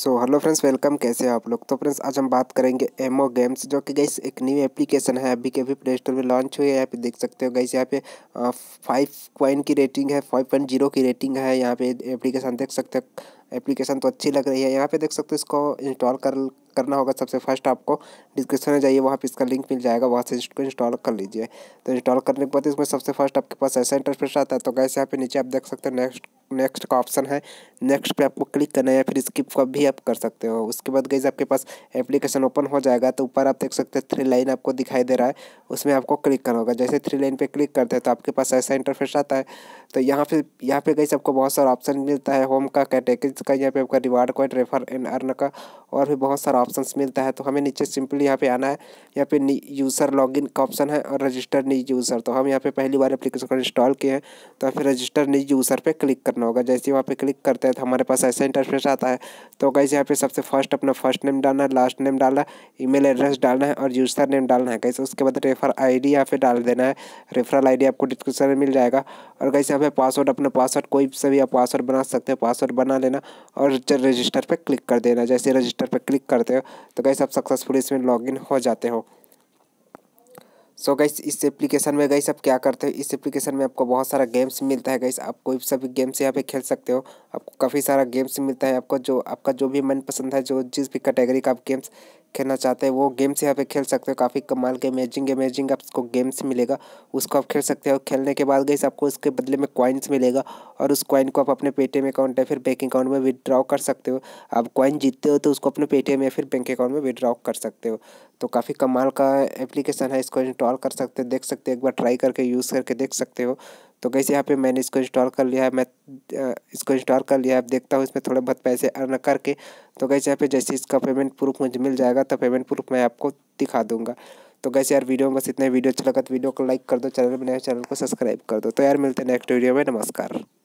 so hello friends welcome कैसे हैं आप लोग तो फ्रेंड्स आज हम बात करेंगे एमओ गेम्स जो कि गई एक न्यू एप्लीकेशन है अभी के अभी प्ले स्टोर में लॉन्च हुई है यहाँ पे देख सकते हो गई यहाँ पे फाइव पॉइंट की रेटिंग है फाइव पॉइंट जीरो की रेटिंग है यहाँ पे एप्लीकेशन देख सकते हो एप्लीकेशन तो अच्छी लग रही है यहाँ पे देख सकते हो इसको इंस्टॉल कर करना होगा सबसे फर्स्ट आपको डिस्क्रिप्शन में जाइए वहाँ पे इसका लिंक मिल जाएगा वहाँ से इसको इंस्टॉल कर लीजिए तो इंस्टॉल करने के बाद इसमें सबसे फर्स्ट आपके पास ऐसा इंटरफेस आता है तो कैसे यहाँ पे नीचे आप देख सकते हो नेक्स्ट नेक्स्ट का ऑप्शन है नेक्स्ट पे आपको क्लिक करना है या फिर स्किप का भी आप कर सकते हो उसके बाद गई आपके पास एप्लीकेशन ओपन हो जाएगा तो ऊपर आप देख सकते हैं थ्री लाइन आपको दिखाई दे रहा है उसमें आपको क्लिक करना होगा जैसे थ्री लाइन पे क्लिक करते हैं तो आपके पास ऐसा इंटरफेस आता है तो यहाँ पे यहाँ पे गई आपको बहुत सारा ऑप्शन मिलता है होम का कैटेगरीज का यहाँ पे आपका reward code refer and earn का और भी बहुत सारा ऑप्शन मिलता है तो हमें नीचे सिंपली यहाँ पे आना है यहाँ पे यूज़र इन का ऑप्शन है और रजिस्टर न्यू यूज़र तो हम यहाँ पे पहली बार एप्लीकेशन को इंस्टॉल किए हैं तो फिर रजिस्टर न्यू यूज़र पर क्लिक करना करना होगा जैसे वहाँ पे क्लिक करते हैं तो हमारे पास ऐसा इंटरफेस आता है तो कैसे यहाँ पे सबसे फर्स्ट अपना फर्स्ट नेम डालना है लास्ट नेम डालना है ई एड्रेस डालना है और यूज़र नेम डालना है कैसे उसके बाद रेफर आई डी यहाँ पे डाल देना है रेफरल आई आपको डिस्क्रिप्शन में मिल जाएगा और कैसे यहाँ पे पासवर्ड अपना पासवर्ड कोई से भी आप पासवर्ड बना सकते हो पासवर्ड बना लेना और रजिस्टर पर क्लिक कर देना जैसे रजिस्टर पर क्लिक करते हो तो कैसे आप सक्सेसफुल इसमें लॉग हो जाते हो सो so इस एप्लीकेशन में गई आप क्या करते हो इस एप्लीकेशन में आपको बहुत सारा गेम्स मिलता है गई आप कोई सा गेम्स यहाँ पे खेल सकते हो आपको काफ़ी सारा गेम्स मिलता है आपको जो आपका जो भी मनपसंद है जो जिस भी कैटेगरी का आप गेम्स खेलना चाहते हैं वो गेम्स यहाँ पे खेल सकते हो काफ़ी कमाल के अमेजिंग अमेजिंग आपको गेम्स मिलेगा उसको आप खेल सकते हो खेलने के बाद गई आपको उसके बदले में कॉइन्स मिलेगा और उस कॉइन को आप अपने पेटीएम अकाउंट या फिर बैंक अकाउंट में विदड्रॉ कर सकते हो आप कॉइन जीतते हो तो उसको अपने पेटीएम या फिर बैंक अकाउंट में विदड्रॉ कर सकते हो तो काफ़ी कमाल का एप्लीकेशन है इसको इंस्टॉल कर सकते हो देख सकते हो एक बार ट्राई करके यूज़ करके देख सकते हो तो कैसे यहाँ पे मैंने इसको इंस्टॉल कर लिया है मैं इसको इंस्टॉल कर लिया है अब देखता हूँ इसमें थोड़े बहुत पैसे अर्न करके तो कैसे यहाँ पे जैसे इसका पेमेंट प्रूफ मुझे मिल जाएगा तो पेमेंट प्रूफ मैं आपको दिखा दूँगा तो कैसे यार वीडियो में बस इतने वीडियो अच्छा लगा तो वीडियो को लाइक कर दो चैनल बनाए चैनल को सब्सक्राइब कर दो तो यार मिलते हैं नेक्स्ट वीडियो में नमस्कार